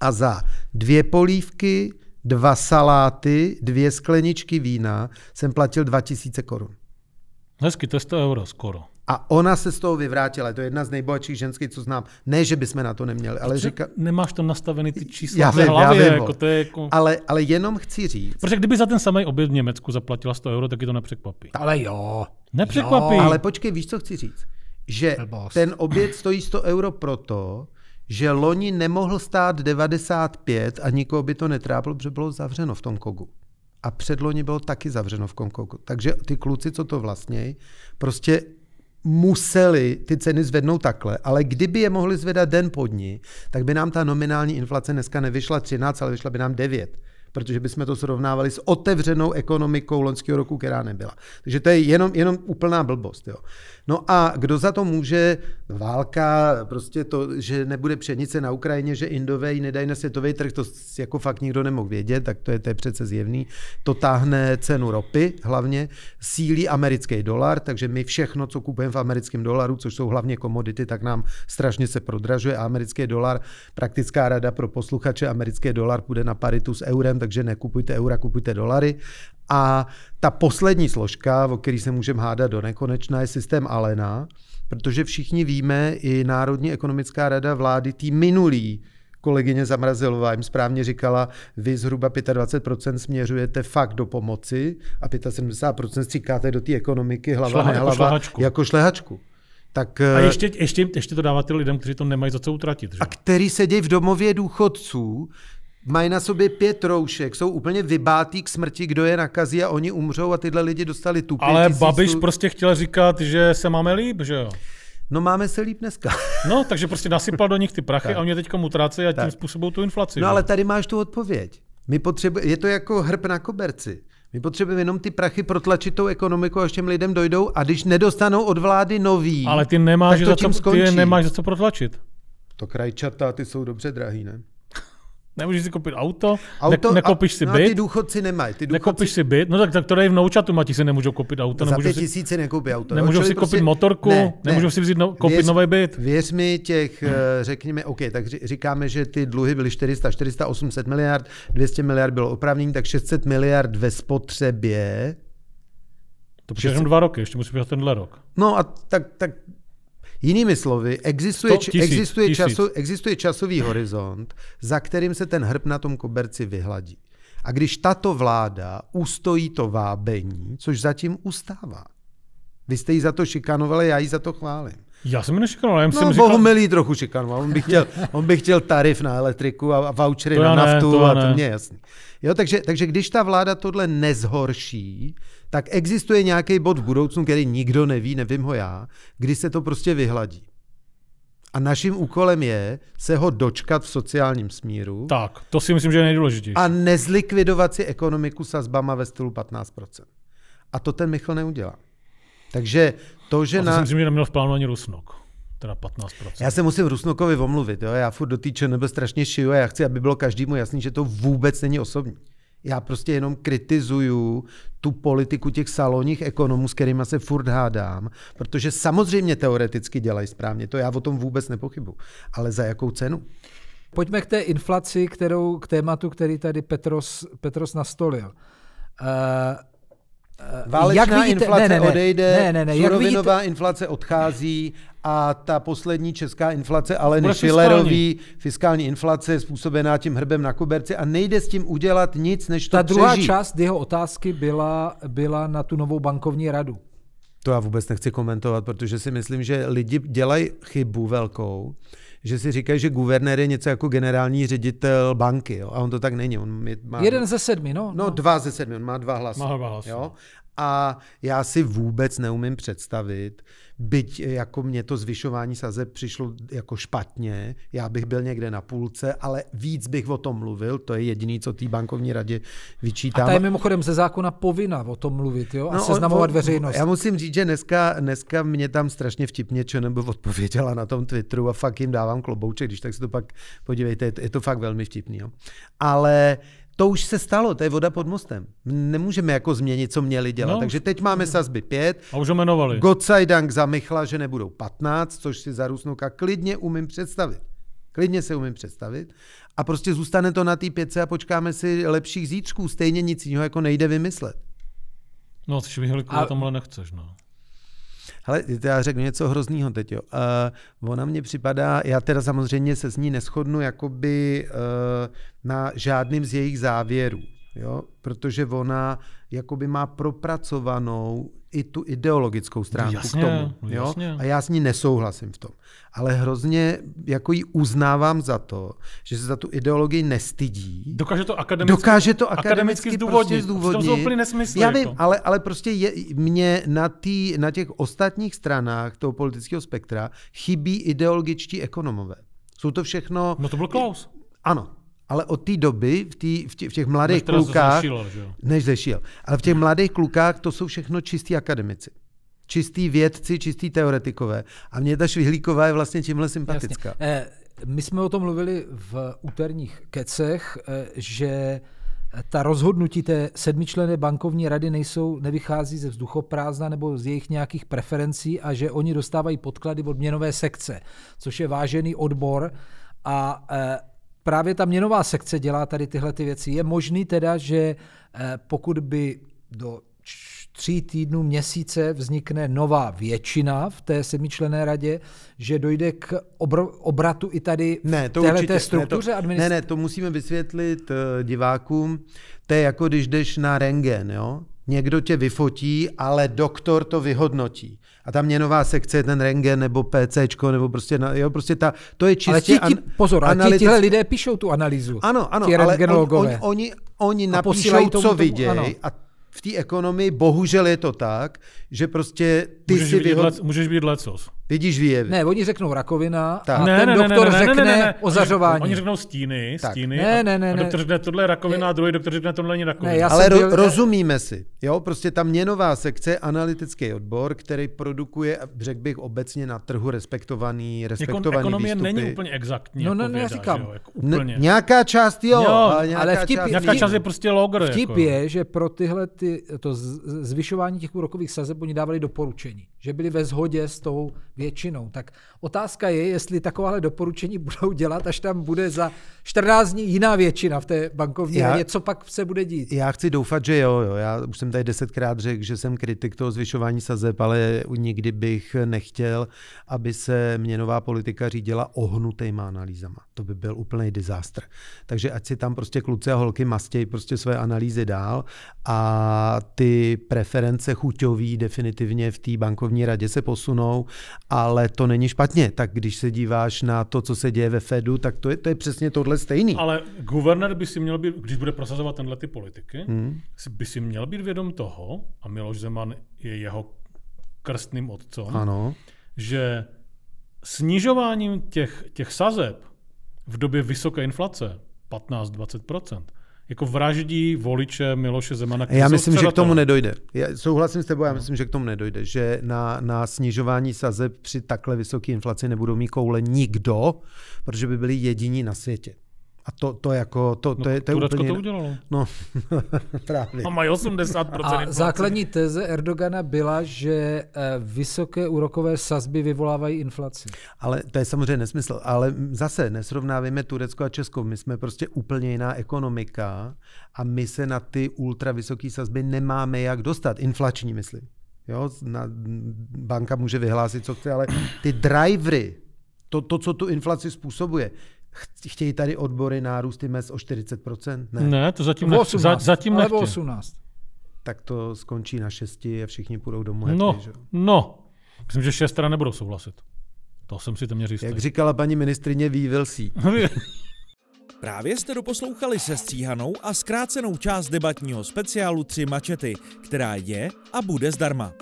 a za dvě polívky, dva saláty, dvě skleničky vína jsem platil 2000 korun. Hezky, to je 100 euro skoro. A ona se z toho vyvrátila. To je jedna z nejbohatších ženských, co znám. Ne, že bychom na to neměli, ale říká... Nemáš tam nastavený ty čísla já vím, hlavě. Já vím, jako no. to je jako... ale, ale jenom chci říct... Protože kdyby za ten samý oběd v Německu zaplatila 100 euro, tak je to nepřekvapí. Ale jo. Nepřekvapí. Jo. Ale počkej, víš, co chci říct? Že ten oběd stojí 100 euro proto, že loni nemohl stát 95 a nikoho by to netrápilo, protože bylo zavřeno v tom kogu a předloni bylo taky zavřeno v Konkoku. Takže ty kluci, co to vlastně, prostě museli ty ceny zvednout takhle, ale kdyby je mohli zvedat den pod ní, tak by nám ta nominální inflace dneska nevyšla 13, ale vyšla by nám 9 protože bychom to srovnávali s otevřenou ekonomikou loňského roku, která nebyla. Takže to je jenom, jenom úplná blbost. Jo. No a kdo za to může? Válka, prostě to, že nebude pšenice na Ukrajině, že Indové ji nedají na světový trh, to jako fakt nikdo nemohl vědět, tak to je, to je přece zjevný. To táhne cenu ropy hlavně, sílí americký dolar, takže my všechno, co kupujeme v americkém dolaru, což jsou hlavně komodity, tak nám strašně se prodražuje a americký dolar, praktická rada pro posluchače, americký dolar půjde na paritu s eurem, takže nekupujte eura, kupujte dolary a ta poslední složka, o který se můžeme hádat do nekonečna, je systém Alena, protože všichni víme, i Národní ekonomická rada vlády tý minulý kolegyně Zamrazilová jim správně říkala, vy zhruba 25% směřujete fakt do pomoci a 75% stříkáte do té ekonomiky hlava Šlehat, jako nehlava jako šlehačku. Jako šlehačku. Tak, a eh, ještě, ještě, ještě to dáváte lidem, kteří to nemají za co utratit. Že? A který sedí v domově důchodců, mají na sobě pět roušek, jsou úplně vybátí k smrti, kdo je nakazí a oni umřou a tyhle lidi dostali tu Ale Babiš tu... prostě chtěl říkat, že se máme líp, že jo? No máme se líp dneska. no, takže prostě nasypal do nich ty prachy tak. a oni teď utrácejí a tak. tím tu inflaci. No že? ale tady máš tu odpověď. My potřebu... je to jako hrb na koberci. My potřebujeme jenom ty prachy protlačit tou ekonomiku, až těm lidem dojdou a když nedostanou od vlády nový, Ale ty nemáš, tak to za, co, ty nemáš za co protlačit. To krajčata, ty jsou dobře drahý, ne? Nemůžeš si koupit auto, auto ne, nekoupíš a, si byt. No a ty důchodci nemají. Ty důchodci... Nekoupíš si byt, no tak, tak to dají v noučatu, ti si nemůžou koupit auto. Za pět tisíci si, nekoupí auto. Nemůžou si koupit prostě... motorku, ne, nemůžou ne. si vzít no, koupit věř, nový byt. Věř mi těch, hmm. eh, řekněme, OK, tak říkáme, že ty dluhy byly 400, 400, 800 miliard, 200 miliard bylo opravnění, tak 600 miliard ve spotřebě. To přijde dva roky, ještě musí být tenhle rok. No a tak, tak Jinými slovy, existuje, tisíc, existuje, tisíc. Času, existuje časový horizont, za kterým se ten hrb na tom koberci vyhladí. A když tato vláda ustojí to vábení, což zatím ustává, vy jste ji za to šikanovali, já ji za to chválím. Já jsem nešikanoval, ale já jsem no, říkal... Bohumilý trochu šikanoval, on by chtěl, on by chtěl tarif na elektriku a, vouchery na naftu to a to mě jasný. Jo, takže, takže když ta vláda tohle nezhorší, tak existuje nějaký bod v budoucnu, který nikdo neví, nevím ho já, kdy se to prostě vyhladí. A naším úkolem je se ho dočkat v sociálním smíru. Tak, to si myslím, že je nejdůležitější. A nezlikvidovat si ekonomiku sazbama ve stylu 15%. A to ten Michal neudělá. Takže to, že... na... Myslím, že neměl v plánu ani Rusnok teda 15%. Já se musím Rusnokovi omluvit, jo? já furt dotýče nebo strašně šiju a já chci, aby bylo každému jasný, že to vůbec není osobní. Já prostě jenom kritizuju tu politiku těch saloních ekonomů, s kterými se furt hádám, protože samozřejmě teoreticky dělají správně, to já o tom vůbec nepochybu. Ale za jakou cenu? Pojďme k té inflaci, kterou, k tématu, který tady Petros, Petros nastolil. Uh, Eh, Válečná jak vidíte, inflace ne, ne, ne, odejde, ne, ne, ne, surovinová vidíte, inflace odchází a ta poslední česká inflace ale než Schillerový, fiskální inflace způsobená tím hrbem na koberci a nejde s tím udělat nic, než to Ta druhá část jeho otázky byla, byla na tu novou bankovní radu. To já vůbec nechci komentovat, protože si myslím, že lidi dělají chybu velkou, že si říkají, že guvernér je něco jako generální ředitel banky. Jo? A on to tak není. On má... Jeden ze sedmi, no, no. No, dva ze sedmi, on má dva hlasy. Má dva hlasy. Jo? A já si vůbec neumím představit, byť eh, jako mě to zvyšování saze přišlo eh, jako špatně, já bych byl někde na půlce, ale víc bych o tom mluvil, to je jediný, co té bankovní radě vyčítám. A ta je mimochodem ze zákona povinna o tom mluvit jo? a no, seznamovat on, veřejnost. Já musím říct, že dneska, dneska mě tam strašně vtipně čo nebo odpověděla na tom Twitteru a fakt jim dávám klobouček, když tak se to pak podívejte, je to fakt velmi vtipný. Jo? Ale to už se stalo, to je voda pod mostem. Nemůžeme jako změnit, co měli dělat. No, Takže teď máme sazby 5. A už jmenovali. Gottsajdank zamychla, že nebudou 15, což si za Rusnoka klidně umím představit. Klidně se umím představit. A prostě zůstane to na té pětce a počkáme si lepších zítřků. Stejně nic jiného jako nejde vymyslet. No, ty švihlíku a... tomhle nechceš, no. Hele, já řeknu něco hroznýho teď, jo. Uh, ona mě připadá, já teda samozřejmě se s ní neschodnu jakoby uh, na žádným z jejich závěrů, jo, protože ona jakoby má propracovanou i tu ideologickou stránku jasně, k tomu. Jo? Jasně. A já s ní nesouhlasím v tom. Ale hrozně jako ji uznávám za to, že se za tu ideologii nestydí. Dokáže to akademicky, Dokáže to akademicky, akademicky zdůvodnit. Prostě zdůvodnit. To jsou úplně nesmysly. Já vím, jako. ale, ale prostě je, mě na, tý, na těch ostatních stranách toho politického spektra chybí ideologičtí ekonomové. Jsou to všechno... No to byl Klaus. Ano, ale od té doby v, tý, v, tě, v těch mladých než klukách, zešil, že? než zešil, ale v těch mladých klukách to jsou všechno čistí akademici. Čistí vědci, čistí teoretikové. A mě ta Švihlíková je vlastně tímhle sympatická. Jasně. Eh, my jsme o tom mluvili v úterních kecech, eh, že ta rozhodnutí té sedmičlené bankovní rady nejsou, nevychází ze vzduchoprázdna nebo z jejich nějakých preferencí a že oni dostávají podklady od měnové sekce, což je vážený odbor a eh, právě ta měnová sekce dělá tady tyhle ty věci. Je možný teda, že eh, pokud by do tří týdnů, měsíce vznikne nová většina v té semičlené radě, že dojde k obr- obratu i tady ne, to v té struktuře ne, to, ne, ne, to musíme vysvětlit eh, divákům. To je jako když jdeš na rengen, jo? Někdo tě vyfotí, ale doktor to vyhodnotí. A ta měnová sekce je ten rengen nebo PC, nebo prostě, jo, prostě ta, to je čistě ale ti, ti, pozor, a analytické... tihle lidé píšou tu analýzu. Ano, ano, ti ale on, on, oni, oni napíšou, co vidějí a v té ekonomii bohužel je to tak, že prostě ty můžeš si vyhod... můžeš být lecos. Vidíš výjevy. Ne, oni řeknou rakovina tak. a ne, ten ne, doktor ne, ne, řekne ne, ne, ne. ne. ozařování. Oni řeknou stíny, tak. stíny ne, ne, ne, a doktor řekne tohle je rakovina ne. a druhý doktor řekne tohle není rakovina. Ne, Ale ro- byl, rozumíme si. Jo, prostě ta měnová sekce je analytický odbor, který produkuje, řekl bych obecně na trhu respektovaný, respektovaný Někon, Ekonomie výstupy. není úplně exaktní. No, no, jako ne, no, říkám. Jo, jako úplně. Ne, nějaká část jo, jo nějaká ale vtip, část, nějaká část je prostě logr. Vtip jako. je, že pro tyhle ty, to zvyšování těch úrokových sazeb oni dávali doporučení, že byli ve shodě s tou většinou. Tak otázka je, jestli takováhle doporučení budou dělat, až tam bude za 14 dní jiná většina v té bankovní radě. Co pak se bude dít? Já chci doufat, že jo, jo. Já už jsem tady desetkrát řekl, že jsem kritik toho zvyšování sazeb, ale nikdy bych nechtěl, aby se měnová politika řídila ohnutýma analýzama. To by byl úplný disaster. Takže ať si tam prostě kluci a holky mastějí prostě své analýzy dál a ty preference chuťový definitivně v té bankovní radě se posunou ale to není špatně. Tak když se díváš na to, co se děje ve Fedu, tak to je, to je přesně tohle stejný. Ale guvernér by si měl být, když bude prosazovat tenhle ty politiky, hmm. by si měl být vědom toho, a Miloš Zeman je jeho krstným otcem, ano. že snižováním těch, těch sazeb v době vysoké inflace, 15-20%, jako vraždí voliče Miloše Zemana. Já myslím, že k tomu nedojde. Já souhlasím s tebou, já myslím, že k tomu nedojde, že na, na snižování sazeb při takhle vysoké inflaci nebudou mít koule nikdo, protože by byli jediní na světě. A to, to jako, to, to, no, je, to je Turecko úplně... to udělalo. No, právě. A mají 80% A inflace. základní teze Erdogana byla, že eh, vysoké úrokové sazby vyvolávají inflaci. Ale to je samozřejmě nesmysl. Ale zase nesrovnáváme Turecko a Česko. My jsme prostě úplně jiná ekonomika a my se na ty ultra vysoké sazby nemáme jak dostat. Inflační, myslím. Jo, na, banka může vyhlásit, co chce, ale ty drivery, to, to, co tu inflaci způsobuje, chtějí tady odbory nárůsty mest o 40%? Ne, ne to zatím, ne, 18, za, zatím ale nechtějí. 18. Tak to skončí na 6 a všichni půjdou domů. No, že? no. Myslím, že 6 teda nebudou souhlasit. To jsem si téměř jistý. Jak říkala paní ministrině, vývil si. Právě jste doposlouchali se stříhanou a zkrácenou část debatního speciálu 3 mačety, která je a bude zdarma.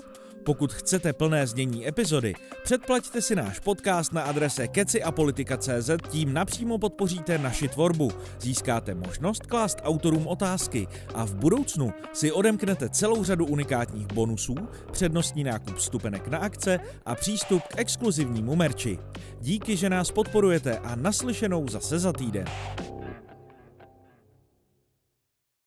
Pokud chcete plné znění epizody, předplaťte si náš podcast na adrese keciapolitika.cz, tím napřímo podpoříte naši tvorbu, získáte možnost klást autorům otázky a v budoucnu si odemknete celou řadu unikátních bonusů, přednostní nákup vstupenek na akce a přístup k exkluzivnímu merči. Díky, že nás podporujete a naslyšenou zase za týden.